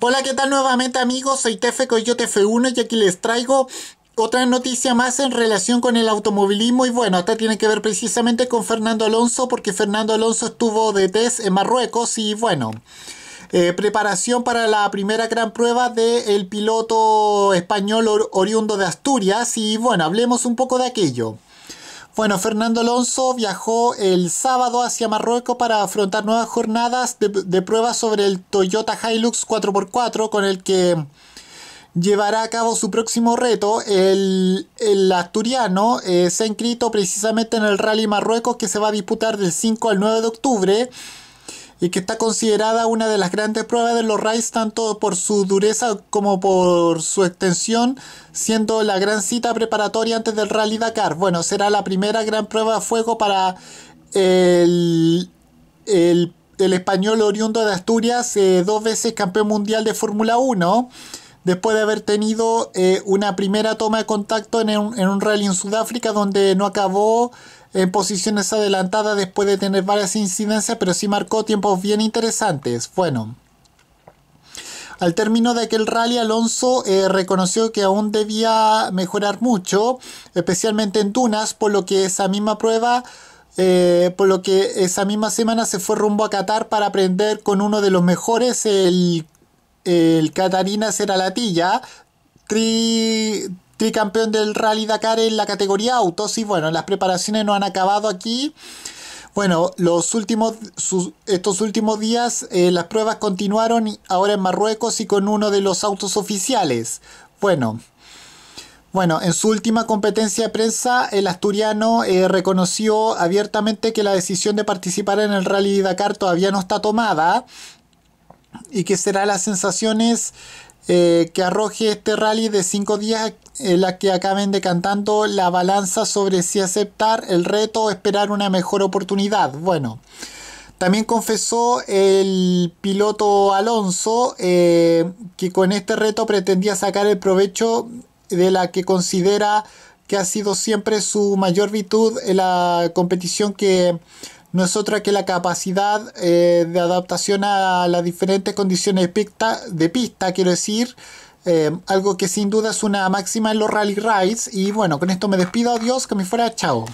Hola, ¿qué tal nuevamente amigos? Soy Tefe yo F1 y aquí les traigo otra noticia más en relación con el automovilismo y bueno, esta tiene que ver precisamente con Fernando Alonso porque Fernando Alonso estuvo de test en Marruecos y bueno, eh, preparación para la primera gran prueba del piloto español oriundo de Asturias y bueno, hablemos un poco de aquello. Bueno, Fernando Alonso viajó el sábado hacia Marruecos para afrontar nuevas jornadas de, pruebas sobre el Toyota Hilux 4x4 con el que llevará a cabo su próximo reto. El, asturiano eh, se ha inscrito precisamente en el Rally Marruecos que se va a disputar del 5 al 9 de octubre y que está considerada una de las grandes pruebas de los Rays tanto por su dureza como por su extensión, siendo la gran cita preparatoria antes del Rally Dakar. Bueno, será la primera gran prueba de fuego para el, español oriundo de Asturias, eh, dos veces campeón mundial de Fórmula 1 después de haber tenido eh, una primera toma de contacto en en un rally en Sudáfrica donde no acabó en posiciones adelantadas después de tener varias incidencias, pero sí marcó tiempos bien interesantes. Bueno. Al término de aquel rally, Alonso eh, reconoció que aún debía mejorar mucho, especialmente en dunas, por lo que esa misma prueba eh, por lo que esa misma semana se fue rumbo a Qatar para aprender con uno de los mejores, el, el Catarina Seralatilla, tri, campeón del Rally Dakar en la categoría autos. Y bueno, las preparaciones no han acabado aquí. Bueno, los últimos, estos últimos días eh, las pruebas continuaron ahora en Marruecos y con uno de los autos oficiales. Bueno, bueno, en su última competencia de prensa, el asturiano eh, reconoció abiertamente que la decisión de participar en el Rally Dakar todavía no está tomada y que será las sensaciones eh, que arroje este rally de 5 días en la que acaben decantando la balanza sobre si aceptar el reto o esperar una mejor oportunidad. Bueno, también confesó el piloto Alonso eh, que con este reto pretendía sacar el provecho de la que considera que ha sido siempre su mayor virtud en la competición que no es otra que la capacidad eh, de adaptación a las diferentes condiciones de pista, de pista quiero decir, eh, algo que sin duda es una máxima en los rally rides. Y bueno, con esto me despido, adiós, que me fuera, chao.